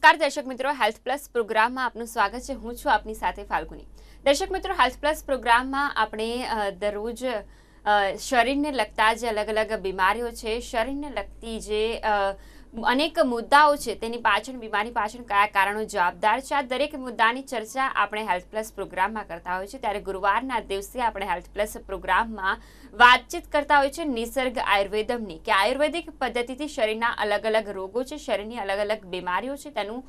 નમસ્કાર દર્શક મિત્રો હેલ્થ પ્લસ પ્રોગ્રામમાં આપનું સ્વાગત છે હું છું આપની સાથે ફાલ્ગુની દર્શક મિત્રો હેલ્થ પ્લસ પ્રોગ્રામમાં આપણે દરરોજ શરીરને લગતા જે અલગ અલગ બીમારીઓ છે શરીરને લગતી જે અનેક મુદ્દાઓ છે તેની પાછળ બીમારી પાછળ કયા કારણો જવાબદાર છે આ દરેક મુદ્દાની ચર્ચા આપણે હેલ્થ પ્લસ પ્રોગ્રામમાં કરતા હોય છે ત્યારે ગુરુવારના દિવસે આપણે હેલ્થ પ્લસ પ્રોગ્રામમાં વાતચીત કરતા હોય છે નિસર્ગ આયુર્વેદમની કે આયુર્વેદિક પદ્ધતિથી શરીરના અલગ અલગ રોગો છે શરીરની અલગ અલગ બીમારીઓ છે તેનું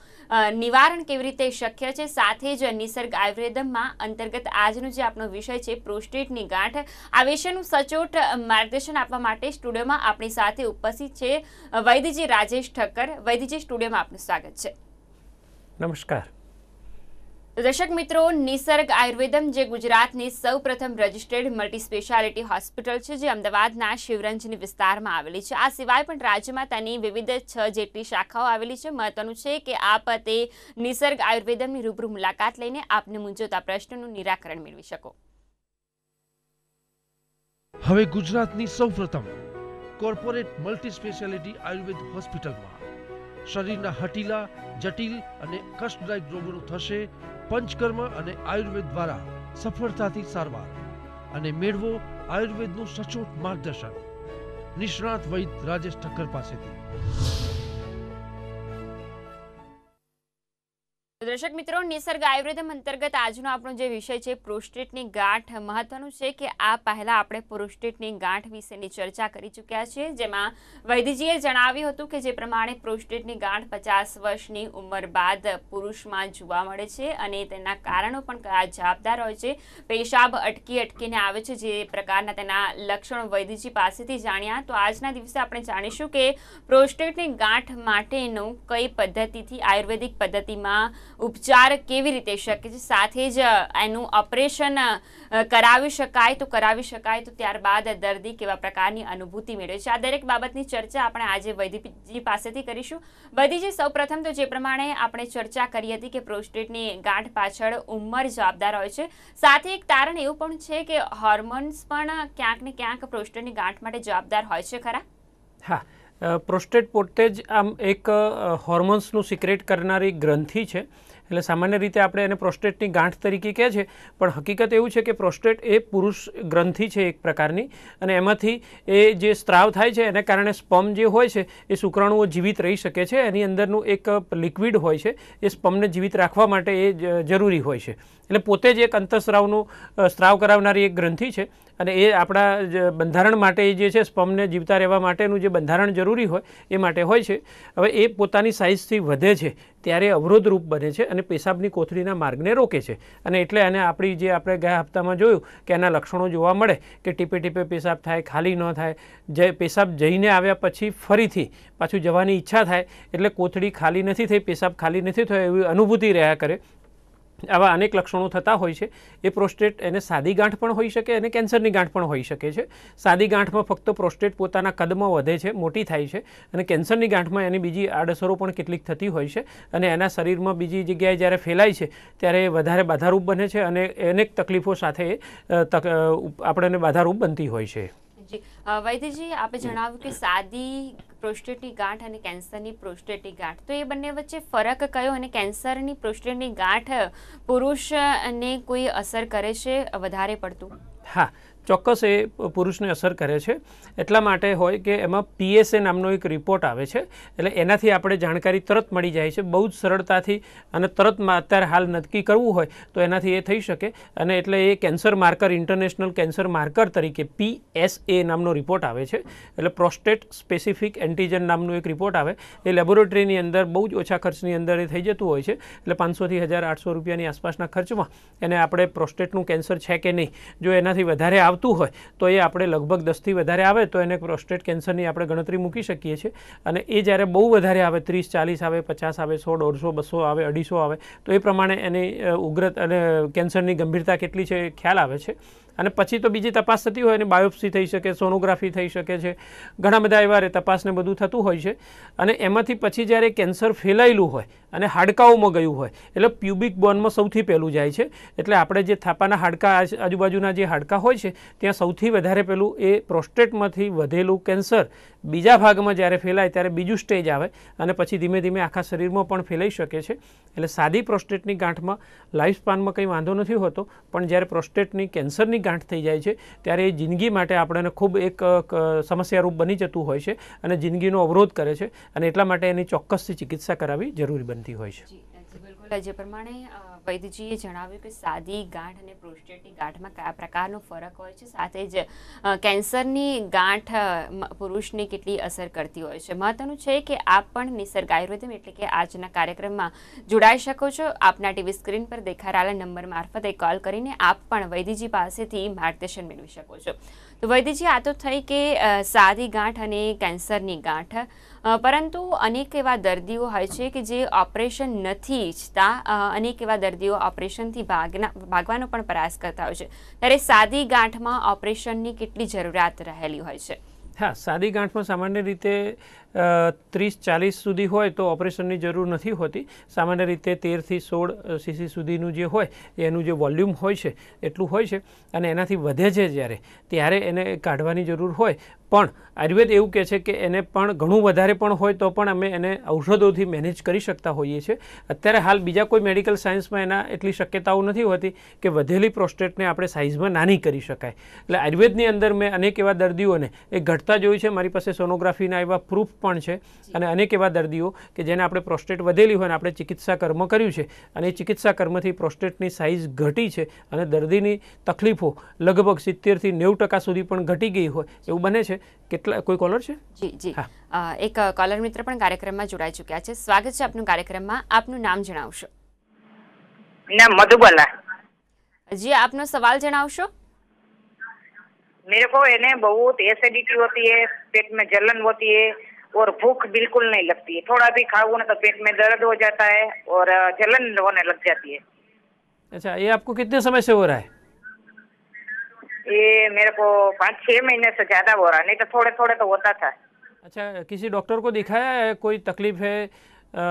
નિવારણ કેવી રીતે શક્ય છે સાથે જ નિસર્ગ આયુર્વેદમમાં અંતર્ગત આજનો જે આપણો વિષય છે પ્રોસ્ટેટની ગાંઠ આ વિષયનું સચોટ માર્ગદર્શન આપવા માટે સ્ટુડિયોમાં આપણી સાથે ઉપસ્થિત છે વૈદ્યજી રાજેશ ઠક્કર વૈદ્યજી સ્ટુડિયોમાં આપનું સ્વાગત છે નમસ્કાર દર્શક મિત્રો નિસર્ગ આયુર્વેદમ જે ગુજરાતની સૌપ્રથમ રજિસ્ટર્ડ મલ્ટી સ્પેશિયાલિટી હોસ્પિટલ છે જે અમદાવાદના શિવરંજની વિસ્તારમાં આવેલી છે આ સિવાય પણ રાજ્યમાં તેની વિવિધ છ જેટલી શાખાઓ આવેલી છે મહત્વનું છે કે આપ તે નિસર્ગ આયુર્વેદમની રૂબરૂ મુલાકાત લઈને આપને મૂંઝવતા પ્રશ્નનું નિરાકરણ મેળવી શકો હવે ગુજરાતની સૌ પ્રથમ કોર્પોરેટ મલ્ટી સ્પેશિયાલિટી આયુર્વેદ હોસ્પિટલમાં શરીરના હટીલા જટિલ અને કષ્ટદાયક રોગોનું થશે પંચકર્મ અને આયુર્વેદ દ્વારા સફળતાથી સારવાર અને મેળવો આયુર્વેદનું સચોટ માર્ગદર્શન નિષ્ણાત વૈદ રાજેશ ઠક્કર પાસેથી દર્શક મિત્રો નિસર્ગ આયુર્વેદમ અંતર્ગત આજનો આપણો જે વિષય છે પ્રોસ્ટેટની ગાંઠ મહત્વનું છે કે આ પહેલાં આપણે પ્રોસ્ટેટની ગાંઠ વિશેની ચર્ચા કરી ચૂક્યા છીએ જેમાં વૈદ્યજીએ જણાવ્યું હતું કે જે પ્રમાણે પ્રોસ્ટેટની ગાંઠ પચાસ વર્ષની ઉંમર બાદ પુરુષમાં જોવા મળે છે અને તેના કારણો પણ કયા જવાબદાર હોય છે પેશાબ અટકી અટકીને આવે છે જે પ્રકારના તેના લક્ષણો વૈદ્યજી પાસેથી જાણ્યા તો આજના દિવસે આપણે જાણીશું કે પ્રોસ્ટેટની ગાંઠ માટેનું કઈ પદ્ધતિથી આયુર્વેદિક પદ્ધતિમાં ઉપચાર કેવી રીતે શકે છે સાથે જ એનું ઓપરેશન કરાવી શકાય તો કરાવી શકાય તો ત્યારબાદ દર્દી કેવા પ્રકારની અનુભૂતિ મેળવે છે આ દરેક બાબતની ચર્ચા આપણે આજે વૈદિકજી પાસેથી કરીશું વૈદિકજી સૌપ્રથમ તો જે પ્રમાણે આપણે ચર્ચા કરી હતી કે પ્રોસ્ટેટની ગાંઠ પાછળ ઉંમર જવાબદાર હોય છે સાથે એક તારણ એવું પણ છે કે હોર્મોન્સ પણ ક્યાંક ને ક્યાંક પ્રોસ્ટેટની ગાંઠ માટે જવાબદાર હોય છે ખરા હા પ્રોસ્ટેટ પોતે જ આમ એક હોર્મોન્સનું સિક્રેટ કરનારી ગ્રંથિ છે એટલે સામાન્ય રીતે આપણે એને પ્રોસ્ટેટની ગાંઠ તરીકે કહે છે પણ હકીકત એવું છે કે પ્રોસ્ટેટ એ પુરુષ ગ્રંથિ છે એક પ્રકારની અને એમાંથી એ જે સ્ત્રાવ થાય છે એને કારણે સ્પમ જે હોય છે એ શુક્રાણુઓ જીવિત રહી શકે છે એની અંદરનું એક લિક્વિડ હોય છે એ સ્પમને જીવિત રાખવા માટે એ જરૂરી હોય છે એટલે પોતે જ એક અંતઃસ્રાવનું સ્ત્રાવ કરાવનારી એક ગ્રંથિ છે અને એ આપણા બંધારણ માટે જે છે સ્પમને જીવતા રહેવા માટેનું જે બંધારણ જરૂરી હોય એ માટે હોય છે હવે એ પોતાની સાઇઝથી વધે છે ત્યારે અવરોધરૂપ બને છે અને પેશાબની કોથળીના માર્ગને રોકે છે અને એટલે એને આપણી જે આપણે ગયા હપ્તામાં જોયું કે એના લક્ષણો જોવા મળે કે ટીપે ટીપે પેશાબ થાય ખાલી ન થાય જે પેશાબ જઈને આવ્યા પછી ફરીથી પાછું જવાની ઈચ્છા થાય એટલે કોથળી ખાલી નથી થઈ પેશાબ ખાલી નથી થયો એવી અનુભૂતિ રહ્યા કરે આવા અનેક લક્ષણો થતા હોય છે એ પ્રોસ્ટેટ એને સાદી ગાંઠ પણ હોઈ શકે અને કેન્સરની ગાંઠ પણ હોઈ શકે છે સાદી ગાંઠમાં ફક્ત પ્રોસ્ટેટ પોતાના કદમાં વધે છે મોટી થાય છે અને કેન્સરની ગાંઠમાં એની બીજી આડઅસરો પણ કેટલીક થતી હોય છે અને એના શરીરમાં બીજી જગ્યાએ જ્યારે ફેલાય છે ત્યારે એ વધારે બાધારૂપ બને છે અને અનેક તકલીફો સાથે આપણને બાધારૂપ બનતી હોય છે જી વૈદ્યજી આપે જણાવ્યું કે સાદી પ્રોસ્ટેટની ગાંઠ અને કેન્સરની પ્રોસ્ટેટની ગાંઠ તો એ બંને વચ્ચે ફરક કયો અને કેન્સરની પ્રોસ્ટેટની ગાંઠ પુરુષને કોઈ અસર કરે છે વધારે પડતું હા ચોક્કસ એ પુરુષને અસર કરે છે એટલા માટે હોય કે એમાં પીએસએ નામનો એક રિપોર્ટ આવે છે એટલે એનાથી આપણે જાણકારી તરત મળી જાય છે બહુ જ સરળતાથી અને તરતમાં અત્યારે હાલ નક્કી કરવું હોય તો એનાથી એ થઈ શકે અને એટલે એ cancer marker international cancer marker તરીકે પીએસએ નામનો રિપોર્ટ આવે છે એટલે પ્રોસ્ટેટ સ્પેસિફિક એન્ટીજન નામનો એક રિપોર્ટ આવે એ લેબોરેટરીની અંદર બહુ જ ઓછા ખર્ચની અંદર એ થઈ જતું હોય છે એટલે પાંચસોથી હજાર આઠસો રૂપિયાની આસપાસના ખર્ચમાં એને આપણે પ્રોસ્ટેટનું કેન્સર છે કે નહીં જો એનાથી વધારે આવતું હોય તો એ આપણે લગભગ દસથી વધારે આવે તો એને પ્રોસ્ટેટ કેન્સરની આપણે ગણતરી મૂકી શકીએ છીએ અને એ જ્યારે બહુ વધારે આવે ત્રીસ ચાલીસ આવે પચાસ આવે સો દોઢસો બસો આવે અઢીસો આવે તો એ પ્રમાણે એની ઉગ્રત અને કેન્સરની ગંભીરતા કેટલી છે એ ખ્યાલ આવે છે અને પછી તો બીજી તપાસ થતી હોય અને બાયોપ્સી થઈ શકે સોનોગ્રાફી થઈ શકે છે ઘણા બધા એવા રે તપાસને બધું થતું હોય છે અને એમાંથી પછી જ્યારે કેન્સર ફેલાયેલું હોય અને હાડકાઓમાં ગયું હોય એટલે પ્યુબિક બોન માં સૌથી પહેલું જાય છે એટલે આપણે જે થાપાના હાડકા આજુબાજુના જે હાડકા હોય છે ત્યાં સૌથી વધારે પહેલું એ પ્રોસ્ટેટમાંથી વધેલું કેન્સર બીજા ભાગમાં જ્યારે ફેલાય ત્યારે બીજો સ્ટેજ આવે અને પછી ધીમે ધીમે આખા શરીરમાં પણ ફેલાઈ શકે છે એટલે સાદી પ્રોસ્ટેટની ગાંઠમાં લાઈફ સ્ パン માં કંઈ વાંધો ન થતો પણ જ્યારે પ્રોસ્ટેટની કેન્સરની ગાંઠ થઈ જાય છે ત્યારે એ જિંદગી માટે આપણને ખૂબ એક સમસ્યારૂપ બની જતું હોય છે અને જિંદગીનો અવરોધ કરે છે અને એટલા માટે એની ચોક્કસથી ચિકિત્સા કરાવી જરૂરી બનતી હોય છે બિલકુલ જે પ્રમાણે વૈદ્યજીએ જણાવ્યું કે સાદી ગાંઠ અને પ્રોસ્ટેટની ગાંઠમાં કયા પ્રકારનો ફરક હોય છે સાથે જ કેન્સરની ગાંઠ પુરુષને કેટલી અસર કરતી હોય છે મહત્વનું છે કે આપ પણ નિસર્ગ આયુર્વેદમ એટલે કે આજના કાર્યક્રમમાં જોડાઈ શકો છો આપના ટીવી સ્ક્રીન પર દેખાડાયેલા નંબર મારફતે કોલ કરીને આપ પણ વૈદ્યજી પાસેથી માર્ગદર્શન મેળવી શકો છો તો વૈદ્યજી આ તો થઈ કે સાદી ગાંઠ અને કેન્સરની ગાંઠ પરંતુ અનેક એવા દર્દીઓ હોય છે કે જે ઓપરેશન નથી ઈચ્છતા અનેક એવા દર્દીઓ ઓપરેશનથી ભાગના ભાગવાનો પણ પ્રયાસ કરતા હોય છે ત્યારે સાદી ગાંઠમાં ઓપરેશનની કેટલી જરૂરિયાત રહેલી હોય છે હા સાદી ગાંઠમાં સામાન્ય રીતે ત્રીસ ચાલીસ સુધી હોય તો ઓપરેશનની જરૂર નથી હોતી સામાન્ય રીતે તેરથી સોળ સીસી સુધીનું જે હોય એનું જે વોલ્યુમ હોય છે એટલું હોય છે અને એનાથી વધે છે જ્યારે ત્યારે એને કાઢવાની જરૂર હોય પણ આયુર્વેદ એવું કહે છે કે એને પણ ઘણું વધારે પણ હોય તો પણ અમે એને ઔષધોથી મેનેજ કરી શકતા હોઈએ છીએ અત્યારે હાલ બીજા કોઈ મેડિકલ સાયન્સમાં એના એટલી શક્યતાઓ નથી હોતી કે વધેલી પ્રોસ્ટેટને આપણે સાઇઝમાં નાની કરી શકાય એટલે આયુર્વેદની અંદર મેં અનેક એવા દર્દીઓને એ ઘટતા જોઈ છે મારી પાસે સોનોગ્રાફીના એવા પ્રૂફ પણ છે અને અનેક એવા દર્દીઓ કે જેને આપણે પ્રોસ્ટેટ વધેલી હોય અને આપણે ચિકિત્સા કર્મ કર્યું છે અને એ ચિકિત્સા કર્મથી પ્રોસ્ટેટની સાઇઝ ઘટી છે અને દર્દીની તકલીફો લગભગ સિત્તેરથી નેવું ટકા સુધી પણ ઘટી ગઈ હોય એવું બને છે કેટલા કોઈ કોલર છે જી જી એક કોલર મિત્ર પણ કાર્યક્રમમાં જોડાઈ ચૂક્યા છે સ્વાગત છે આપનું કાર્યક્રમમાં આપનું નામ જણાવશો નામ મધુબાલા જી આપનો સવાલ જણાવશો मेरे को है ना बहुत एसिडिटी होती है पेट में जलन होती है और भूख बिल्कुल नहीं लगती है थोड़ा भी खाओ ना तो पेट में दर्द हो जाता है और जलन होने लग जाती है अच्छा ये आपको कितने समय से हो रहा है ये मेरे को पाँच छह महीने से ज्यादा हो रहा नहीं तो थोड़े थोड़े तो होता था अच्छा किसी डॉक्टर को दिखाया है कोई तकलीफ है आ,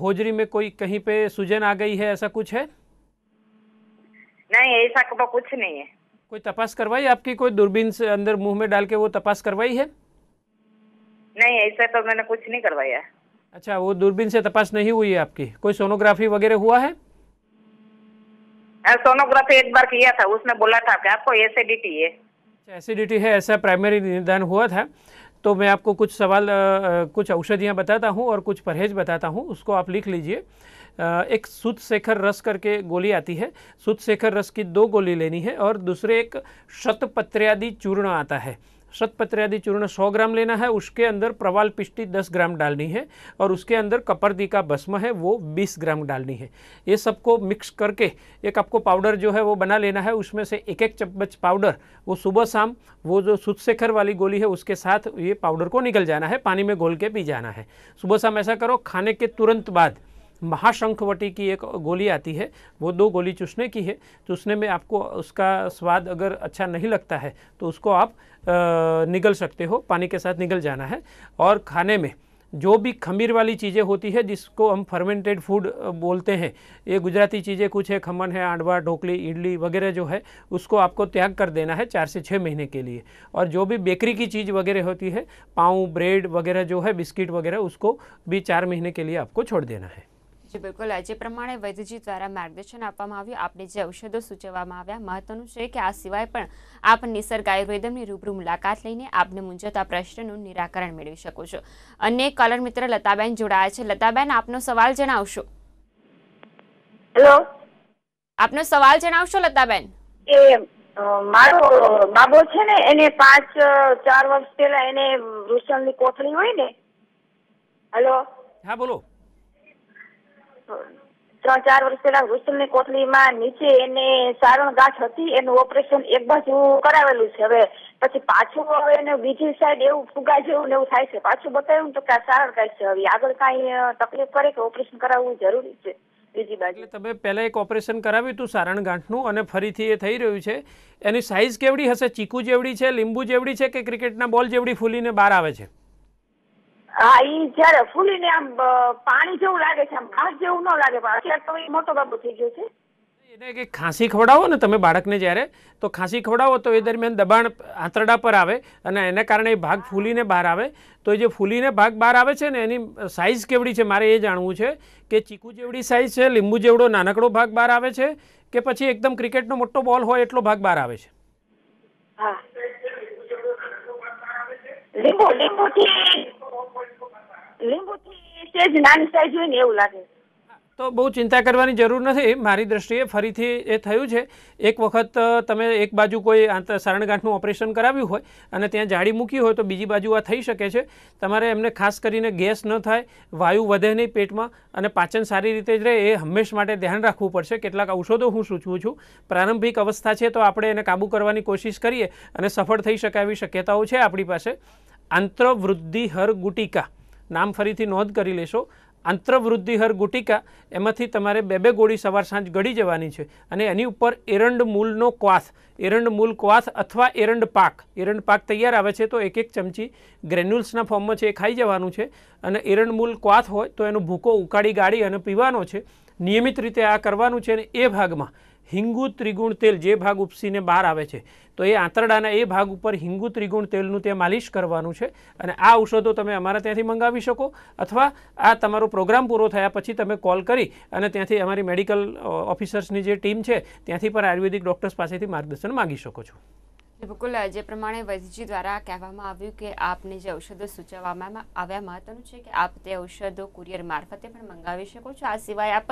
होजरी में कोई कहीं पे सूजन आ गई है ऐसा कुछ है नहीं ऐसा तो कुछ नहीं है कोई तपास करवाई आपकी कोई दूरबीन से अंदर मुंह में डाल के वो तपास करवाई है नहीं ऐसा तो मैंने कुछ नहीं करवाया अच्छा वो दूरबीन से तपास नहीं हुई है आपकी कोई सोनोग्राफी वगैरह हुआ है सोनोग्राफी एक बार किया था उसमें बोला था कि आपको एसिडिटी है एसिडिटी अच्छा, है ऐसा प्राइमरी निदान हुआ था तो मैं आपको कुछ सवाल कुछ औषधियाँ बताता हूँ और कुछ परहेज बताता हूँ उसको आप लिख लीजिए एक सुत शेखर रस करके गोली आती है सुत शेखर रस की दो गोली लेनी है और दूसरे एक शतपत्र्यादि चूर्ण आता है शतपत्र आदि चूर्ण 100 ग्राम लेना है उसके अंदर प्रवाल पिष्टी 10 ग्राम डालनी है और उसके अंदर कपरदी का भस्म है वो 20 ग्राम डालनी है ये सबको मिक्स करके एक आपको पाउडर जो है वो बना लेना है उसमें से एक एक चम्मच पाउडर वो सुबह शाम वो जो सुदशेखर वाली गोली है उसके साथ ये पाउडर को निकल जाना है पानी में घोल के पी जाना है सुबह शाम ऐसा करो खाने के तुरंत बाद महाशंखवटी की एक गोली आती है वो दो गोली चूसने की है चूसने में आपको उसका स्वाद अगर अच्छा नहीं लगता है तो उसको आप निगल सकते हो पानी के साथ निगल जाना है और खाने में जो भी खमीर वाली चीज़ें होती है जिसको हम फर्मेंटेड फूड बोलते हैं ये गुजराती चीज़ें कुछ है खमन है आंडवा ढोकली इडली वगैरह जो है उसको आपको त्याग कर देना है चार से छः महीने के लिए और जो भी बेकरी की चीज़ वगैरह होती है पाँव ब्रेड वगैरह जो है बिस्किट वगैरह उसको भी चार महीने के लिए आपको छोड़ देना है જે બિલકુલ જે પ્રમાણે વૈદ્યજી દ્વારા માર્ગદર્શન આપવામાં આવ્યું આપને જે ઔષધો સૂચવવામાં આવ્યા મહત્વનું છે કે આ સિવાય પણ આપ નિસર્ગ આયુર્વેદમની રૂબરૂ મુલાકાત લઈને આપને મૂંઝતા પ્રશ્નનું નિરાકરણ મેળવી શકો છો અને કોલર મિત્ર લતાબેન જોડાયા છે લતાબેન આપનો સવાલ જણાવશો હેલો આપનો સવાલ જણાવશો લતાબેન એ મારો બાબો છે ને એને પાંચ ચાર વર્ષ પહેલા એને વૃષણની કોથળી હોય ને હેલો હા બોલો ત્રણ ચાર વર્ષ પહેલા વૃષ્ણની કોથળીમાં નીચે એને સારણ ગાંઠ હતી એનું ઓપરેશન એક બાજુ કરાવેલું છે હવે પછી પાછું હવે એને બીજી સાઈડ એવું ફુગા જેવું ને એવું થાય છે પાછું બતાવ્યું તો કે સારણ ગાંઠ છે હવે આગળ કાંઈ તકલીફ કરે કે ઓપરેશન કરાવવું જરૂરી છે બીજી બાજુ એટલે તમે પહેલાં એક ઓપરેશન કરાવ્યું હતું સારણ ગાંઠનું અને ફરીથી એ થઈ રહ્યું છે એની સાઇઝ કેવડી હશે ચીકુ જેવડી છે લીંબુ જેવડી છે કે ક્રિકેટના બોલ જેવડી ફૂલીને બહાર આવે છે હા ઈ જયારે ફૂલીને આમ પાણી જેવું લાગે છે આમ ઘાસ જેવું ન લાગે પણ અત્યારે તો મોટો બાબુ થઈ ગયો છે એને કે ખાંસી ખવડાવો ને તમે બાળકને જ્યારે તો ખાંસી ખવડાવો તો એ દરમિયાન દબાણ આંતરડા પર આવે અને એના કારણે એ ભાગ ફૂલીને બહાર આવે તો એ જે ફૂલીને ભાગ બહાર આવે છે ને એની સાઇઝ કેવડી છે મારે એ જાણવું છે કે ચીકુ જેવડી સાઇઝ છે લીંબુ જેવડો નાનકડો ભાગ બહાર આવે છે કે પછી એકદમ ક્રિકેટનો મોટો બોલ હોય એટલો ભાગ બહાર આવે છે હા લીંબુ લીંબુ થી લીંબુ થી સેજ નાની સાઈજ હોય ને એવું લાગે તો બહુ ચિંતા કરવાની જરૂર નથી મારી દ્રષ્ટિએ ફરીથી એ થયું છે એક વખત તમે એક બાજુ કોઈ સરણગાંઠનું ઓપરેશન કરાવ્યું હોય અને ત્યાં જાળી મૂકી હોય તો બીજી બાજુ આ થઈ શકે છે તમારે એમને ખાસ કરીને ગેસ ન થાય વાયુ વધે નહીં પેટમાં અને પાચન સારી રીતે જ રહે એ હંમેશ માટે ધ્યાન રાખવું પડશે કેટલાક ઔષધો હું સૂચવું છું પ્રારંભિક અવસ્થા છે તો આપણે એને કાબૂ કરવાની કોશિશ કરીએ અને સફળ થઈ શકાય એવી શક્યતાઓ છે આપણી પાસે આંતરવૃદ્ધિ હર ગુટિકા નામ ફરીથી નોંધ કરી લેશો આંતરવૃદ્ધિહર ગુટિકા એમાંથી તમારે બે બે ગોળી સવાર સાંજ ગળી જવાની છે અને એની ઉપર એરંડ મૂલનો ક્વાસ એરંડ મૂલ ક્વાસ અથવા એરંડ પાક એરંડ પાક તૈયાર આવે છે તો એક એક ચમચી ગ્રેન્યુલ્સના ફોર્મમાં છે એ ખાઈ જવાનું છે અને એરંડ મૂલ ક્વાસ હોય તો એનો ભૂકો ઉકાળી ગાળી અને પીવાનો છે નિયમિત રીતે આ કરવાનું છે અને એ ભાગમાં હિંગુ ત્રિગુણ તેલ જે ભાગ ઉપસીને બહાર આવે છે તો એ આંતરડાના એ ભાગ ઉપર હિંગુ ત્રિગુણ તેલનું તે માલિશ કરવાનું છે અને આ ઔષધો તમે અમારા ત્યાંથી મંગાવી શકો અથવા આ તમારો પ્રોગ્રામ પૂરો થયા પછી તમે કોલ કરી અને ત્યાંથી અમારી મેડિકલ ઓફિસર્સની જે ટીમ છે ત્યાંથી પણ આયુર્વેદિક ડૉક્ટર્સ પાસેથી માર્ગદર્શન માગી શકો છો બિલકુલ જે પ્રમાણે વૈદ્યજી દ્વારા કહેવામાં આવ્યું કે આપને જે ઔષધો સૂચવવામાં આવ્યા મહત્વનું છે કે આપ તે ઔષધો કુરિયર મારફતે પણ મંગાવી શકો છો આ સિવાય આપ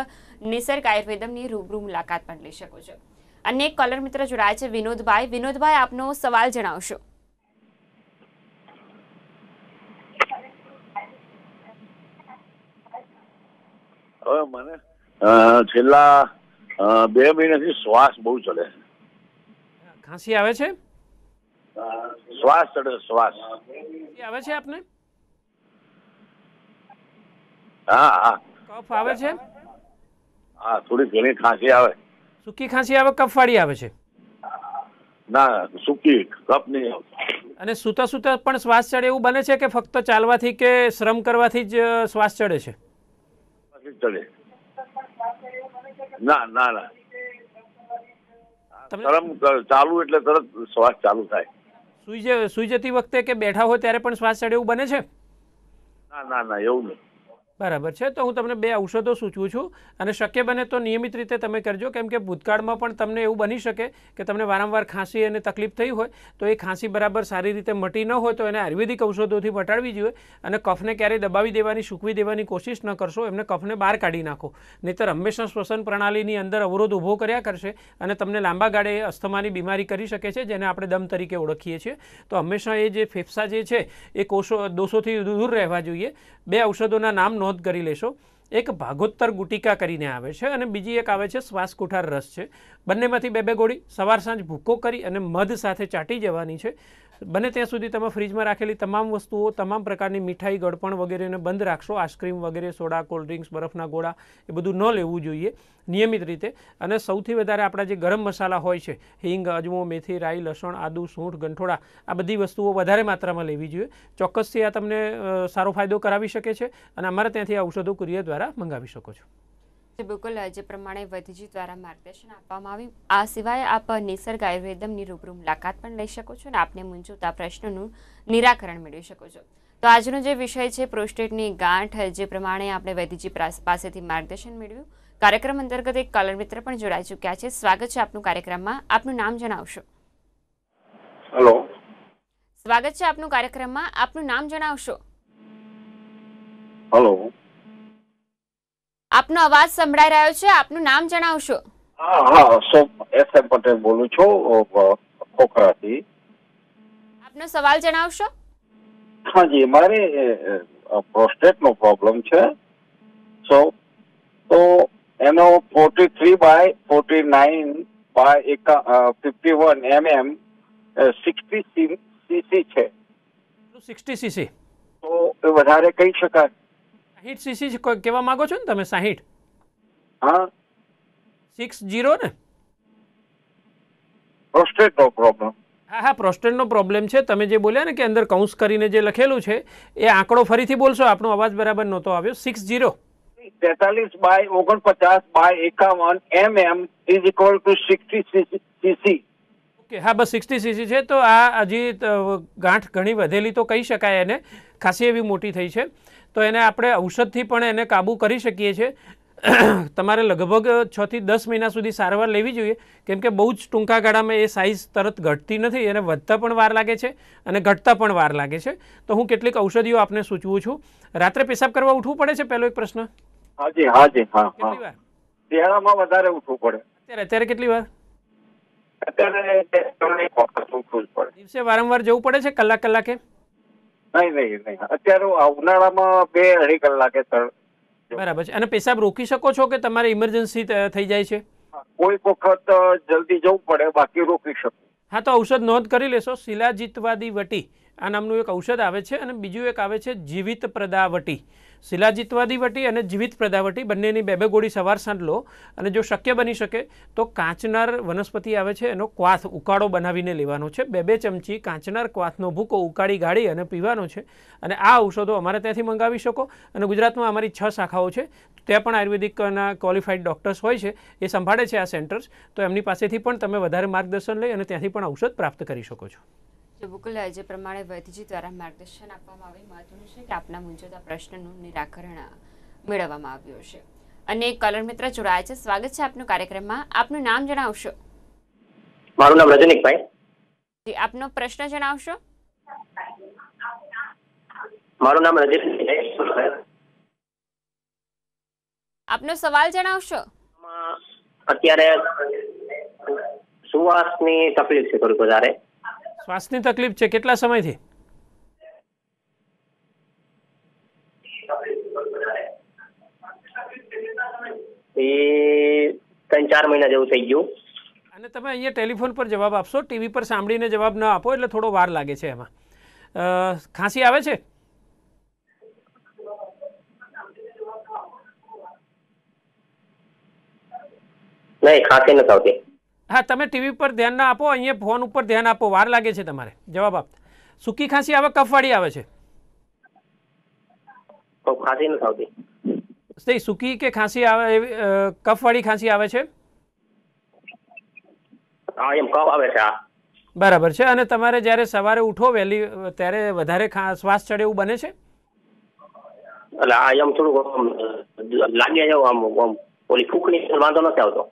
નિસર્ગ આયુર્વેદમની રૂબરૂ મુલાકાત પણ લઈ શકો છો અને એક કોલર મિત્ર જોડાયા છે વિનોદભાઈ વિનોદભાઈ આપનો સવાલ જણાવશો હવે મને છેલ્લા બે મહિનાથી શ્વાસ બહુ ચડે ખાંસી આવે છે શ્વાસ ચડે શ્વાસ આવે છે આપને હા હા કફ આવે છે હા થોડી ઘણી ખાંસી આવે સૂકી ખાંસી આવે કફ વાળી આવે છે ના સૂકી કફ નહીં આવતી અને સૂતા સુતા પણ શ્વાસ ચડે એવું બને છે કે ફક્ત ચાલવાથી કે શ્રમ કરવાથી જ શ્વાસ ચડે છે ચડે ના ના ના શ્રમ ચાલુ એટલે તરત શ્વાસ ચાલુ થાય સુઈ જતી વખતે કે બેઠા હોય ત્યારે પણ શ્વાસ ચડે એવું બને છે ના ના ના એવું નહીં બરાબર છે તો હું તમને બે ઔષધો સૂચવું છું અને શક્ય બને તો નિયમિત રીતે તમે કરજો કેમ કે ભૂતકાળમાં પણ તમને એવું બની શકે કે તમને વારંવાર ખાંસી અને તકલીફ થઈ હોય તો એ ખાંસી બરાબર સારી રીતે મટી ન હોય તો એને આયુર્વેદિક ઔષધોથી મટાડવી જોઈએ અને કફને ક્યારેય દબાવી દેવાની સૂકવી દેવાની કોશિશ ન કરશો એમને કફને બહાર કાઢી નાખો નહીતર હંમેશા શ્વસન પ્રણાલીની અંદર અવરોધ ઊભો કર્યા કરશે અને તમને લાંબા ગાળે અસ્થમાની બીમારી કરી શકે છે જેને આપણે દમ તરીકે ઓળખીએ છીએ તો હંમેશા એ જે ફેફસા જે છે એ કોષો દોષોથી દૂર રહેવા જોઈએ બે ઔષધોના નામ નોંધ નોંધ કરી લેશો એક ભાગોત્તર ગુટિકા કરીને આવે છે અને બીજી એક આવે છે શ્વાસ કુઠાર રસ છે બંનેમાંથી બે બે ગોળી સવાર સાંજ ભૂકો કરી અને મધ સાથે ચાટી જવાની છે બને ત્યાં સુધી તમે ફ્રીજમાં રાખેલી તમામ વસ્તુઓ તમામ પ્રકારની મીઠાઈ ગળપણ વગેરેને બંધ રાખશો આઈસ્ક્રીમ વગેરે સોડા કોલ્ડ ડ્રિંક્સ બરફના ગોળા એ બધું ન લેવું જોઈએ નિયમિત રીતે અને સૌથી વધારે આપણા જે ગરમ મસાલા હોય છે હિંગ અજમો મેથી રાઈ લસણ આદુ સૂંઠ ગંઠોળા આ બધી વસ્તુઓ વધારે માત્રામાં લેવી જોઈએ ચોક્કસથી આ તમને સારો ફાયદો કરાવી શકે છે અને અમારે ત્યાંથી આ ઔષધો કુરિયર દ્વારા મંગાવી શકો છો બિલકુલ જે પ્રમાણે વધજી દ્વારા માર્ગદર્શન આપવામાં આવ્યું આ સિવાય આપ નિસર્ગ આયુર્વેદમની રૂબરૂ મુલાકાત પણ લઈ શકો છો અને આપને મૂંઝવતા પ્રશ્નનું નિરાકરણ મેળવી શકો છો તો આજનો જે વિષય છે પ્રોસ્ટેટની ગાંઠ જે પ્રમાણે આપણે વૈદ્યજી પાસેથી માર્ગદર્શન મેળવ્યું કાર્યક્રમ અંતર્ગત એક કલર મિત્ર પણ જોડાઈ ચુક્યા છે સ્વાગત છે આપનું કાર્યક્રમમાં આપનું નામ જણાવશો હેલો સ્વાગત છે આપનું કાર્યક્રમમાં આપનું નામ જણાવશો હેલો આપનો અવાજ સંભળાઈ રહ્યો છે આપનું નામ જણાવશો હા હા સો એસ એમ પટેલ બોલું છું ખોખરાથી આપનો સવાલ જણાવશો હા જી મારે પ્રોસ્ટેટ નો પ્રોબ્લેમ છે સો તો એનો forty three by forty nine by એકા fifty one MM sixty CC છે સિક્સટી સીસી તો વધારે કહી શકાય સાહીઠ સીસી કહેવા માંગો છો ને તમે સાહીઠ હા સિક્સ જીરો ને પ્રોસ્ટેટનો પ્રોબ્લેમ હા હા પ્રોસ્ટેટનો પ્રોબ્લેમ છે તમે જે બોલ્યા ને કે અંદર કૌંસ કરીને જે લખેલું છે એ આંકડો ફરીથી બોલશો આપણો અવાજ બરાબર નહોતો આવ્યો સિક્સ જીરો તેતાલીસ બાય ઓગણપચાસ બાય એકાવન M M is equal to sixty CC okay હા બસ સિક્સટી સીસી છે તો આ હજી ગાંઠ ઘણી વધેલી તો કહી શકાય એને ખાસી એવી મોટી થઈ છે તો એને આપણે ઔષધથી પણ એને કાબૂ કરી શકીએ છીએ તમારે લગભગ છથી દસ મહિના સુધી સારવાર લેવી જોઈએ કેમ કે બહુ જ ટૂંકા ગાળામાં એ સાઇઝ તરત ઘટતી નથી એને વધતા પણ વાર લાગે છે અને ઘટતા પણ વાર લાગે છે તો હું કેટલીક ઔષધિઓ આપને સૂચવું છું રાત્રે પેશાબ કરવા ઉઠવું પડે છે પહેલો એક પ્રશ્ન હાજી હાજી હા કેટલી વાર શિયાળામાં વધારે ઉઠવું પડે અત્યારે અત્યારે કેટલી વાર અત્યારે દિવસે વારંવાર જવું પડે છે કલાક કલાકે નહીં નહીં અત્યારે ઉનાળામાં બે અઢી કલાકે તળ બરાબર છે અને પેશાબ રોકી શકો છો કે તમારે ઇમરજન્સી થઈ જાય છે કોઈ વખત જલ્દી જવું પડે બાકી રોકી શકો હા તો ઔષધ નોંધ કરી લેશો શિલાજીતવાદી વટી આ નામનું એક ઔષધ આવે છે અને બીજું એક આવે છે જીવિત પ્રદાવટી શિલાજીતવાદી વટી અને જીવિત પ્રદાવટી બંનેની બે બે ગોળી સવાર સાંજ લો અને જો શક્ય બની શકે તો કાંચનાર વનસ્પતિ આવે છે એનો ક્વાથ ઉકાળો બનાવીને લેવાનો છે બે બે ચમચી કાંચનાર ક્વાથનો ભૂકો ઉકાળી ગાળી અને પીવાનો છે અને આ ઔષધો અમારે ત્યાંથી મંગાવી શકો અને ગુજરાતમાં અમારી છ શાખાઓ છે ત્યાં પણ આયુર્વેદિકના ક્વોલિફાઈડ ડૉક્ટર્સ હોય છે એ સંભાળે છે આ સેન્ટર્સ તો એમની પાસેથી પણ તમે વધારે માર્ગદર્શન લઈ અને ત્યાંથી પણ ઔષધ પ્રાપ્ત કરી શકો છો જે બુકુલ પ્રમાણે વૈદ્યજી દ્વારા માર્ગદર્શન આપવામાં આવે મહત્વનું છે કે આપના મૂંઝવતા પ્રશ્નનું નિરાકરણ મેળવવામાં આવ્યું છે અને કલર મિત્ર જોડાયા છે સ્વાગત છે આપનું કાર્યક્રમમાં આપનું નામ જણાવશો મારું નામ રજનીકભાઈ જી આપનો પ્રશ્ન જણાવશો મારું નામ રજનીકભાઈ આપનો સવાલ જણાવશો અત્યારે સુવાસની તકલીફ છે થોડીક વધારે શ્વાસની તકલીફ છે કેટલા સમયથી ત્રણ ચાર મહિના જેવું થઈ ગયું અને તમે અહીંયા ટેલિફોન પર જવાબ આપશો ટીવી પર સાંભળીને જવાબ ન આપો એટલે થોડો વાર લાગે છે એમાં ખાંસી આવે છે નહીં ખાંસી નથી આવતી હા તમે ટીવી પર ધ્યાન ના આપો અહીંયા ફોન ઉપર ધ્યાન આપો વાર લાગે છે તમારે જવાબ આપતા સુકી ખાંસી આવે કફવાળી આવે છે સુકી કે ખાંસી આવે કફવાળી ખાંસી આવે છે હા કફ આવે છે બરાબર છે અને તમારે જ્યારે સવારે ઉઠો વહેલી ત્યારે વધારે શ્વાસ ચડે એવું બને છે એટલે આ એમ થોડુંક લાગે છે આમ ઓલી ફૂંકણી વાંધો નથી આવતો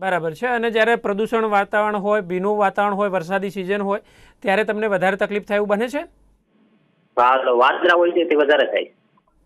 બરાબર છે અને જ્યારે પ્રદૂષણ વાતાવરણ હોય ભીનું વાતાવરણ હોય વરસાદી સિઝન હોય ત્યારે તમને વધારે તકલીફ થાય એવું બને છે વાદળા હોય છે તે વધારે થાય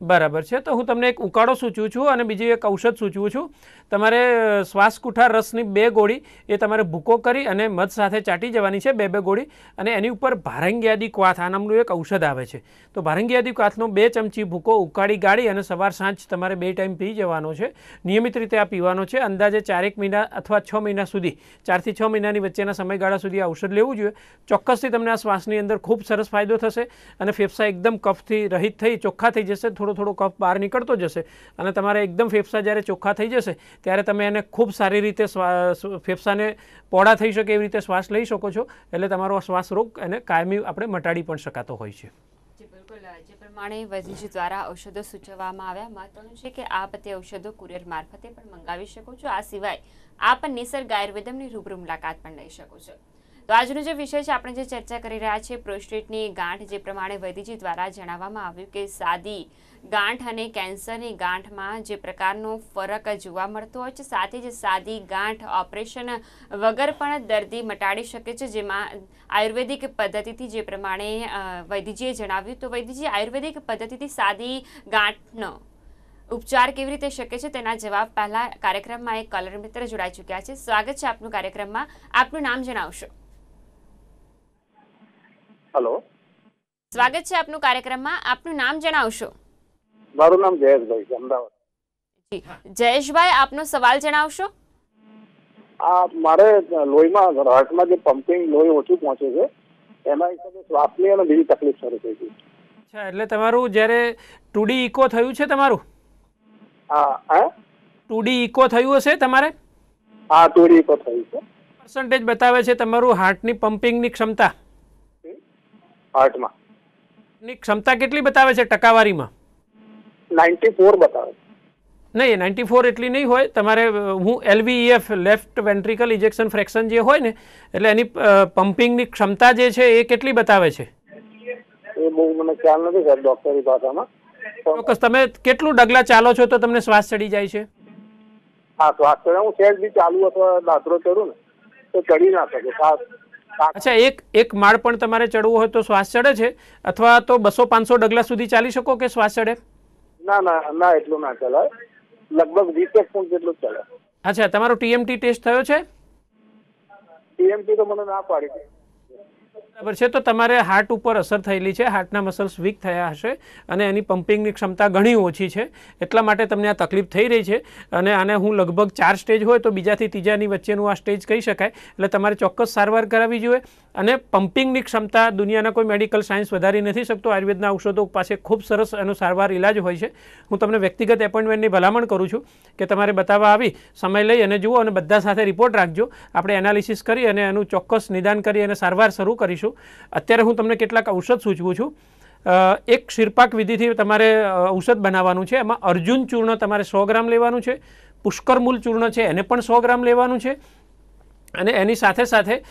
બરાબર છે તો હું તમને એક ઉકાળો સૂચવું છું અને બીજું એક ઔષધ સૂચવું છું તમારે શ્વાસકુઠા રસની બે ગોળી એ તમારે ભૂકો કરી અને મધ સાથે ચાટી જવાની છે બે બે ગોળી અને એની ઉપર ભારંગિયાદી ક્વાથ આ નામનું એક ઔષધ આવે છે તો ભારંગિયાદી ક્વાથનો બે ચમચી ભૂકો ઉકાળી ગાળી અને સવાર સાંજ તમારે બે ટાઈમ પી જવાનો છે નિયમિત રીતે આ પીવાનો છે અંદાજે ચારેક મહિના અથવા છ મહિના સુધી ચારથી છ મહિનાની વચ્ચેના સમયગાળા સુધી આ ઔષધ લેવું જોઈએ ચોક્કસથી તમને આ શ્વાસની અંદર ખૂબ સરસ ફાયદો થશે અને ફેફસા એકદમ કફથી રહિત થઈ ચોખ્ખા થઈ જશે થોડો થોડો કફ બહાર નીકળતો જશે અને તમારે એકદમ ફેફસા જ્યારે ચોખ્ખા થઈ જશે ત્યારે તમે એને ખૂબ સારી રીતે ફેફસાને પોળા થઈ શકે એવી રીતે શ્વાસ લઈ શકો છો એટલે તમારો શ્વાસ રોગ એને કાયમી આપણે મટાડી પણ શકાતો હોય છે બિલકુલ જે પ્રમાણે વૈદ્યજી દ્વારા ઔષધો સૂચવવામાં આવ્યા મહત્વનું છે કે આપ તે ઔષધો કુરિયર મારફતે પણ મંગાવી શકો છો આ સિવાય આપ નિસર્ગ આયુર્વેદમની રૂબરૂ મુલાકાત પણ લઈ શકો છો તો આજનો જે વિષય છે આપણે જે ચર્ચા કરી રહ્યા છીએ પ્રોસ્ટેટની ગાંઠ જે પ્રમાણે વૈદ્યજી દ્વારા જણાવવામાં આવ્યું કે સાદી ગાંઠ અને કેન્સરની ગાંઠમાં જે પ્રકારનો ફરક જોવા મળતો હોય છે સાથે જ સાદી ગાંઠ ઓપરેશન વગર પણ દર્દી મટાડી શકે છે જેમાં આયુર્વેદિક પદ્ધતિથી જે પ્રમાણે વૈદ્યજીએ જણાવ્યું તો વૈદ્યજી આયુર્વેદિક પદ્ધતિથી સાદી ગાંઠનો ઉપચાર કેવી રીતે શકે છે તેના જવાબ પહેલા કાર્યક્રમમાં એક કલર મિત્ર જોડાઈ ચૂક્યા છે સ્વાગત છે આપનું કાર્યક્રમમાં આપનું નામ જણાવશો હેલો સ્વાગત છે આપનું કાર્યક્રમમાં આપનું નામ જણાવશો મારું નામ જયેશભાઈ છે અમદાવાદ જયેશભાઈ આપનો સવાલ જણાવશો આ મારે લોહીમાં હાર્ટમાં જે પમ્પિંગ લોહી ઓછું પહોંચે છે એના હિસાબે શ્વાસની અને બીજી તકલીફ શરૂ થઈ ગઈ અચ્છા એટલે તમારું જ્યારે ટુડી ઇકો થયું છે તમારું હા હા ટુડી ઇકો થયું હશે તમારે હા ટુડી ઇકો થયું છે પર્સન્ટેજ બતાવે છે તમારું હાર્ટની પમ્પિંગની ક્ષમતા હાર્ટમાં ની ક્ષમતા કેટલી બતાવે છે ટકાવારીમાં નાઇન્ટી ફોર બતાવે નહીં નાઇન્ટી ફોર એટલી નહીં હોય તમારે હું LVEF left ventricle ejection fraction જે હોય ને એટલે એની પમ્પિંગની ક્ષમતા જે છે એ કેટલી બતાવે છે એ બહુ મને ખ્યાલ નથી સર ડોક્ટરની ભાષામાં ચોક્કસ તમે કેટલું ડગલા ચાલો છો તો તમને શ્વાસ ચડી જાય છે હા શ્વાસ ચડે હું સહેજ બી ચાલુ અથવા દાતરો ચડું ને તો ચડી ના શકે શ્વાસ અચ્છા એક એક માળ પણ તમારે ચડવું હોય તો શ્વાસ ચડે છે અથવા તો બસો પાંચસો ડગલા સુધી ચાલી શકો કે શ્વાસ ચડે ના ના ના એટલું ના ચલાય લગભગ વીસ એક ફૂટ જેટલું ચલાય અચ્છા તમારો ટીએમટી ટેસ્ટ થયો છે ટીએમટી તો મને ના પાડી બર છે તો તમારા हार्ट ઉપર અસર થઈલી છે हार्टના મસલ્સ વીક થયા હશે અને એની પમ્પિંગની ક્ષમતા ઘણી ઓછી છે એટલા માટે તમને આ તકલીફ થઈ રહી છે અને આને હું લગભગ 4 સ્ટેજ હોય તો બીજાથી તીજાની વચ્ચેનું આ સ્ટેજ કહી શકાય એટલે તમારે ચોક્કસ સારવાર કરાવી જોવે અને પમ્પિંગની ક્ષમતા દુનિયાના કોઈ મેડિકલ સાયન્સ વધારી નથી શકતો આયુર્વેદના ઔષધો પાસે ખૂબ સરસ એનો સારવાર इलाज હોય છે હું તમને વ્યક્તિગત એપૉઇન્ટમેન્ટની ભલામણ કરું છું કે તમારે બતાવવા આવી સમય લઈ અને જુઓ અને બધા સાથે રિપોર્ટ રાખજો આપણે એનાલિસિસ કરી અને એનું ચોક્કસ નિદાન કરી અને સારવાર શરૂ કરી છું અત્યારે હું તમને કેટલાક ઔષધ સૂચવું છું એક શિરપાક વિધિથી તમારે ઔષધ બનાવવાનું છે એમાં અર્જુન ચૂર્ણ તમારે સો ગ્રામ લેવાનું છે પુષ્કરમૂલ ચૂર્ણ છે એને પણ સો ગ્રામ લેવાનું છે અને એની સાથે સાથે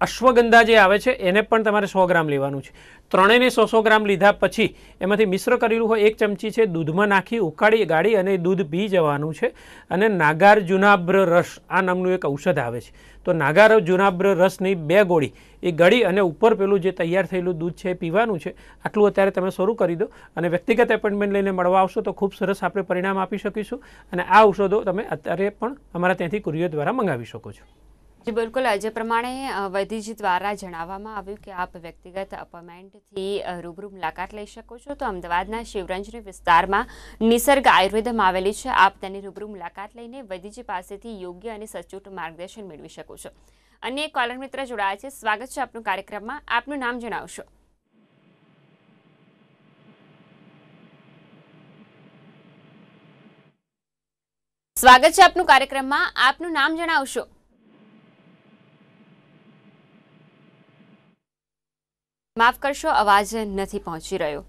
અશ્વગંધા જે આવે છે એને પણ તમારે સો ગ્રામ લેવાનું છે ત્રણેયને સો સો ગ્રામ લીધા પછી એમાંથી મિશ્ર કરેલું હોય એક ચમચી છે દૂધમાં નાખી ઉકાળી ગાળી અને દૂધ પી જવાનું છે અને નાગાર જુનાબ્ર રસ આ નામનું એક ઔષધ આવે છે તો નાગાર જુનાબ્ર રસની બે ગોળી એ ગળી અને ઉપર પેલું જે તૈયાર થયેલું દૂધ છે પીવાનું છે આટલું અત્યારે તમે શરૂ કરી દો અને વ્યક્તિગત એપોઇન્ટમેન્ટ લઈને મળવા આવશો તો ખૂબ સરસ આપણે પરિણામ આપી શકીશું અને આ ઔષધો તમે અત્યારે પણ અમારા ત્યાંથી કુરિયર દ્વારા મંગાવી શકો છો જી બિલકુલ આજે પ્રમાણે વૈદ્યજી દ્વારા જણાવવામાં આવ્યું કે આપ વ્યક્તિગત અપોઇન્ટમેન્ટથી રૂબરૂ મુલાકાત લઈ શકો છો તો અમદાવાદના શિવરંજની વિસ્તારમાં નિસર્ગ આયુર્વેદમાં આવેલી છે આપ તેની રૂબરૂ મુલાકાત લઈને વૈદ્યજી પાસેથી યોગ્ય અને સચોટ માર્ગદર્શન મેળવી શકો છો અન્ય એક કોલર મિત્ર જોડાયા છે સ્વાગત છે આપનું કાર્યક્રમમાં આપનું નામ જણાવશો સ્વાગત છે આપનું કાર્યક્રમમાં આપનું નામ જણાવશો માફ કરશો અવાજ નથી પહોંચી રહ્યો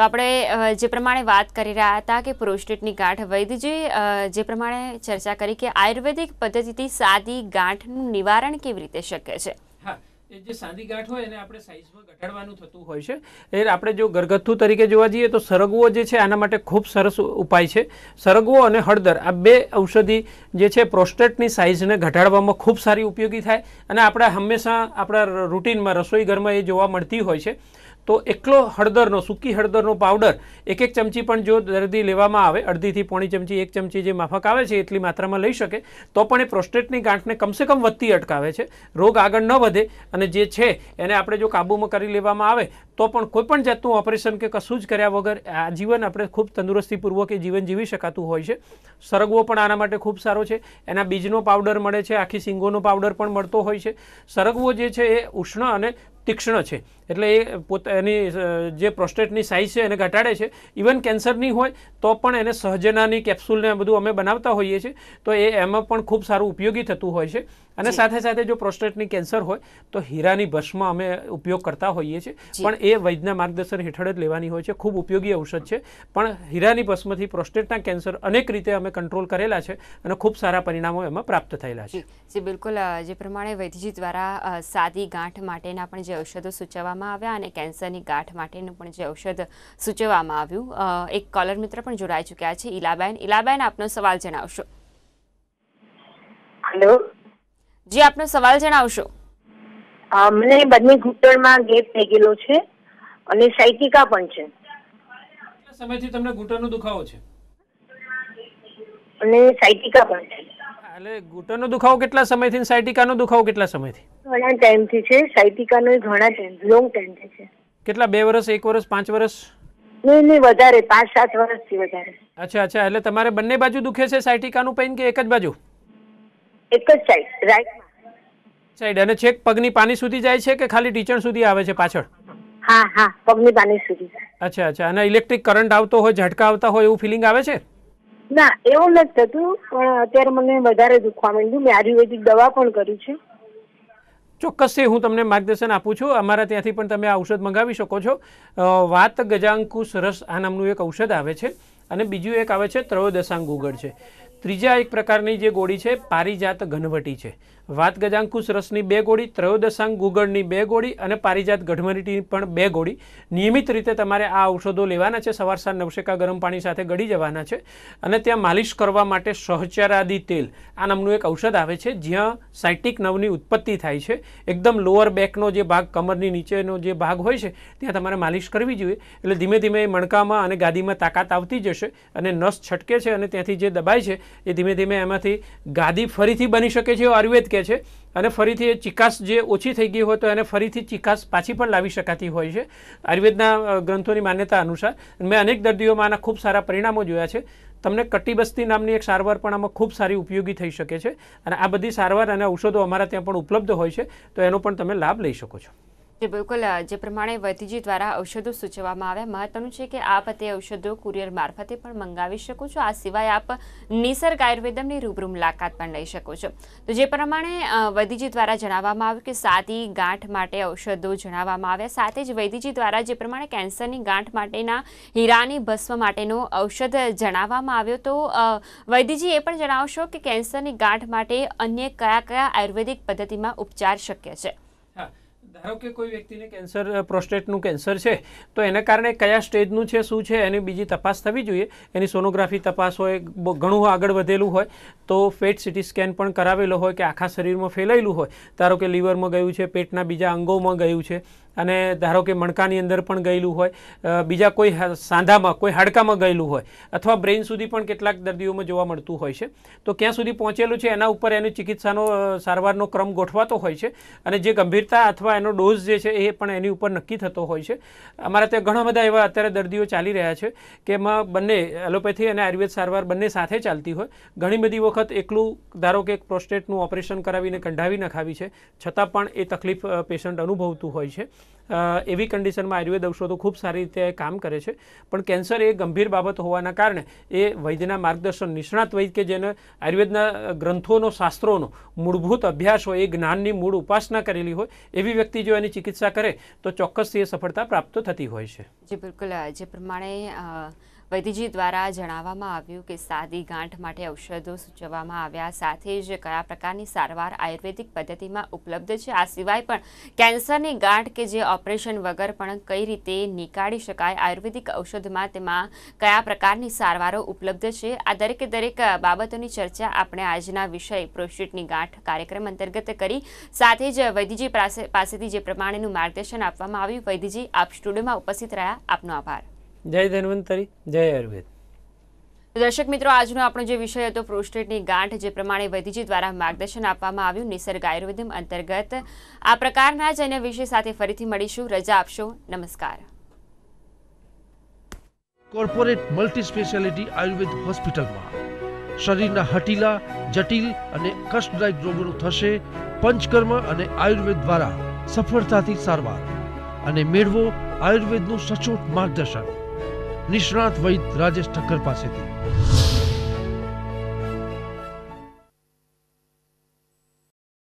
તો આપણે જે પ્રમાણે વાત કરી રહ્યા હતા કે પ્રોસ્ટેટની ગાંઠ વૈદ્યજી જે પ્રમાણે ચર્ચા કરી કે આયુર્વેદિક પદ્ધતિથી સાદી ગાંઠનું નિવારણ કેવી રીતે શક્ય છે હા જે સાદી ગાંઠ હોય એને આપણે સાઇઝમાં ઘટાડવાનું થતું હોય છે એ આપણે જો ગરગથ્થુ તરીકે જોવા જઈએ તો સરગવો જે છે આના માટે ખૂબ સરસ ઉપાય છે સરગવો અને હળદર આ બે ઔષધિ જે છે પ્રોસ્ટેટની સાઇઝને ઘટાડવામાં ખૂબ સારી ઉપયોગી થાય અને આપણે હંમેશા આપણા રૂટીનમાં રસોઈ ઘરમાં એ જોવા મળતી હોય છે તો એકલો હળદરનો સૂકી હળદરનો પાવડર એક એક ચમચી પણ જો દર્દી લેવામાં આવે અડધીથી પોણી ચમચી એક ચમચી જે માફક આવે છે એટલી માત્રામાં લઈ શકે તો પણ એ પ્રોસ્ટેટની ગાંઠને કમસે કમ વધતી અટકાવે છે રોગ આગળ ન વધે અને જે છે એને આપણે જો કાબૂમાં કરી લેવામાં આવે તો પણ કોઈપણ જાતનું ઓપરેશન કે કશું જ કર્યા વગર આ જીવન આપણે ખૂબ તંદુરસ્તીપૂર્વક એ જીવન જીવી શકાતું હોય છે સરગવો પણ આના માટે ખૂબ સારો છે એના બીજનો પાવડર મળે છે આખી સિંગોનો પાવડર પણ મળતો હોય છે સરગવો જે છે એ ઉષ્ણ અને તીક્ષ્ણ છે એટલે એ પોતાની જે પ્રોસ્ટેટની સાઇઝ છે એને ઘટાડે છે ઇવન કેન્સરની હોય તો પણ એને સહજનાની કેપ્સ્યુલને બધું અમે બનાવતા હોઈએ છીએ તો એ એમાં પણ ખૂબ સારું ઉપયોગી થતું હોય છે અને સાથે સાથે જો પ્રોસ્ટેટની કેન્સર હોય તો હીરાની ભસ્મ અમે ઉપયોગ કરતા હોઈએ છીએ પણ એ વૈદ્યના માર્ગદર્શન હેઠળ જ લેવાની હોય છે ખૂબ ઉપયોગી ઔષધ છે પણ હીરાની ભસ્મથી પ્રોસ્ટેટના કેન્સર અનેક રીતે અમે કંટ્રોલ કરેલા છે અને ખૂબ સારા પરિણામો એમાં પ્રાપ્ત થયેલા છે જે બિલકુલ જે પ્રમાણે વૈદ્યજી દ્વારા સાદી ગાંઠ માટેના પણ જે ઔષધો સૂચવવામાં આવ્યા અને કેન્સરની ગાંઠ માટેનું પણ જે ઔષધ સૂચવવામાં આવ્યું એક કોલર મિત્ર પણ જોડાઈ ચૂક્યા છે ઇલાબેન ઇલાબેન આપનો સવાલ જણાવશો હેલો જે આપનો સવાલ જણાવશો મને બંને ઘૂંટણમાં ગેપ થઈ ગયેલો છે અને સાયકિકા પણ છે સમયથી તમને ઘૂંટણનો દુખાવો છે અને સાયટિકા પણ છે એટલે ઘૂંટણનો દુખાવો કેટલા સમયથી સાયટિકાનો દુખાવો કેટલા સમયથી ઘણા ટાઈમથી છે સાયટિકાનો ઘણા ટાઈમ લોંગ ટાઈમથી છે કેટલા બે વર્ષ એક વર્ષ પાંચ વર્ષ નહીં નહીં વધારે પાંચ સાત વર્ષથી વધારે અચ્છા અચ્છા એટલે તમારે બંને બાજુ દુખે છે સાયટિકાનું પેઇન કે એક જ બાજુ એક જ સાઈડ રાઈટ સાઈડ અને છેક પગની પાની સુધી જાય છે કે ખાલી ટીચણ સુધી આવે છે પાછળ હા હા પગની પાની સુધી અચ્છા અચ્છા અને ઇલેક્ટ્રિક કરંટ આવતો હોય ઝટકા આવતા હોય એવું ફિલિંગ આવે છે ના એવું નથી થતું પણ અત્યારે મને વધારે દુખવા માંડ્યું મેં આયુર્વેદિક દવા પણ કરી છે ચોક્કસથી હું તમને માર્ગદર્શન આપું છું અમારા ત્યાંથી પણ તમે આ ઔષધ મંગાવી શકો છો વાત ગજાંકુશ રસ આ નામનું એક ઔષધ આવે છે અને બીજું એક આવે છે ત્રયોદશાંગ ઉગડ છે ત્રીજા એક પ્રકારની જે ગોળી છે પારિજાત ઘનવટી છે વાત ગજાંકુશ રસની બે ગોળી ત્રયોદશાંક ગુગળની બે ગોળી અને પારિજાત ગઢમરીટીની પણ બે ગોળી નિયમિત રીતે તમારે આ ઔષધો લેવાના છે સવાર સાંજ નવશેકા ગરમ પાણી સાથે ગળી જવાના છે અને ત્યાં માલિશ કરવા માટે સહચરાદી તેલ આ નામનું એક ઔષધ આવે છે જ્યાં સાયટિક નવની ઉત્પત્તિ થાય છે એકદમ લોઅર બેકનો જે ભાગ કમરની નીચેનો જે ભાગ હોય છે ત્યાં તમારે માલિશ કરવી જોઈએ એટલે ધીમે ધીમે એ મણકામાં અને ગાદીમાં તાકાત આવતી જશે અને નસ છટકે છે અને ત્યાંથી જે દબાય છે એ ધીમે ધીમે એમાંથી ગાદી ફરીથી બની શકે છે આયુર્વેદ કે શકીએ છીએ અને ફરીથી એ ચિકાસ જે ઓછી થઈ ગઈ હોય તો એને ફરીથી ચિકાસ પાછી પણ લાવી શકાતી હોય છે આયુર્વેદના ગ્રંથોની માન્યતા અનુસાર મેં અનેક દર્દીઓમાં આના ખૂબ સારા પરિણામો જોયા છે તમને કટિબસ્તી નામની એક સારવાર પણ આમાં ખૂબ સારી ઉપયોગી થઈ શકે છે અને આ બધી સારવાર અને ઔષધો અમારા ત્યાં પણ ઉપલબ્ધ હોય છે તો એનો પણ તમે લાભ લઈ શકો છો જે બિલકુલ જે પ્રમાણે વૈદ્યજી દ્વારા ઔષધો સૂચવવામાં આવ્યા મહત્વનું છે કે આપ તે ઔષધો કુરિયર મારફતે પણ મંગાવી શકો છો આ સિવાય આપ નિસર્ગ આયુર્વેદમની રૂબરૂ મુલાકાત પણ લઈ શકો છો તો જે પ્રમાણે વૈદ્યજી દ્વારા જણાવવામાં આવ્યું કે સાદી ગાંઠ માટે ઔષધો જણાવવામાં આવ્યા સાથે જ વૈદ્યજી દ્વારા જે પ્રમાણે કેન્સરની ગાંઠ માટેના હીરાની ભસ્મ માટેનો ઔષધ જણાવવામાં આવ્યો તો વૈદ્યજી એ પણ જણાવશો કે કેન્સરની ગાંઠ માટે અન્ય કયા કયા આયુર્વેદિક પદ્ધતિમાં ઉપચાર શક્ય છે ધારો કે કોઈ વ્યક્તિને કેન્સર પ્રોસ્ટેટનું કેન્સર છે તો એને કારણે કયા સ્ટેજનું છે શું છે એની બીજી તપાસ થવી જોઈએ એની સોનોગ્રાફી તપાસ હોય ઘણું આગળ વધેલું હોય તો ફેટ સિટી સ્કેન પણ કરાવેલો હોય કે આખા શરીરમાં ફેલાયેલું હોય ધારો કે લીવરમાં ગયું છે પેટના બીજા અંગોમાં ગયું છે અને ધારો કે મણકાની અંદર પણ ગયેલું હોય બીજા કોઈ સાંધામાં કોઈ હાડકામાં ગયેલું હોય અથવા બ્રેઇન સુધી પણ કેટલાક દર્દીઓમાં જોવા મળતું હોય છે તો ક્યાં સુધી પહોંચેલું છે એના ઉપર એની ચિકિત્સાનો સારવારનો ક્રમ ગોઠવાતો હોય છે અને જે ગંભીરતા અથવા એનો ડોઝ જે છે એ પણ એની ઉપર નક્કી થતો હોય છે અમારા ત્યાં ઘણા બધા એવા અત્યારે દર્દીઓ ચાલી રહ્યા છે કે એમાં બંને એલોપેથી અને આયુર્વેદ સારવાર બંને સાથે ચાલતી હોય ઘણી બધી વખત વખત એકલું ધારો કે પ્રોસ્ટેટનું ઓપરેશન કરાવીને કંઢાવી નખાવી છે છતાં પણ એ તકલીફ પેશન્ટ અનુભવતું હોય છે એવી કન્ડિશનમાં આયુર્વેદ ઔષધો ખૂબ સારી રીતે કામ કરે છે પણ કેન્સર એ ગંભીર બાબત હોવાના કારણે એ વૈદ્યના માર્ગદર્શન નિષ્ણાત વૈદ કે જેને આયુર્વેદના ગ્રંથોનો શાસ્ત્રોનો મૂળભૂત અભ્યાસ હોય એ જ્ઞાનની મૂળ ઉપાસના કરેલી હોય એવી વ્યક્તિ જો એની ચિકિત્સા કરે તો ચોક્કસથી એ સફળતા પ્રાપ્ત થતી હોય છે જી બિલકુલ જે પ્રમાણે વૈદ્યજી દ્વારા જણાવવામાં આવ્યું કે સાદી ગાંઠ માટે ઔષધો સૂચવવામાં આવ્યા સાથે જ કયા પ્રકારની સારવાર આયુર્વેદિક પદ્ધતિમાં ઉપલબ્ધ છે આ સિવાય પણ કેન્સરની ગાંઠ કે જે ઓપરેશન વગર પણ કઈ રીતે નીકાળી શકાય આયુર્વેદિક ઔષધમાં તેમાં કયા પ્રકારની સારવારો ઉપલબ્ધ છે આ દરેકે દરેક બાબતોની ચર્ચા આપણે આજના વિષય પ્રોસ્ટેટની ગાંઠ કાર્યક્રમ અંતર્ગત કરી સાથે જ વૈદ્યજી પાસેથી જે પ્રમાણેનું માર્ગદર્શન આપવામાં આવ્યું વૈદ્યજી આપ સ્ટુડિયોમાં ઉપસ્થિત રહ્યા આપનો આભાર જય ધન્વંતરી જય આયુર્વેદ દર્શક મિત્રો આજનો આપણો જે વિષય હતો પ્રોસ્ટેટની ગાંઠ જે પ્રમાણે વૈદ્યજી દ્વારા માર્ગદર્શન આપવામાં આવ્યું નિસર્ગ આયુર્વેદમ અંતર્ગત આ પ્રકારના જ અન્ય વિષય સાથે ફરીથી મળીશું રજા આપશો નમસ્કાર કોર્પોરેટ મલ્ટી સ્પેશિયાલિટી આયુર્વેદ હોસ્પિટલમાં શરીરના હટીલા જટિલ અને કષ્ટદાયક રોગોનું થશે પંચકર્મ અને આયુર્વેદ દ્વારા સફળતાથી સારવાર અને મેળવો આયુર્વેદનું સચોટ માર્ગદર્શન નિષ્ણાત વૈદ રાજેશ ઠક્કર પાસેથી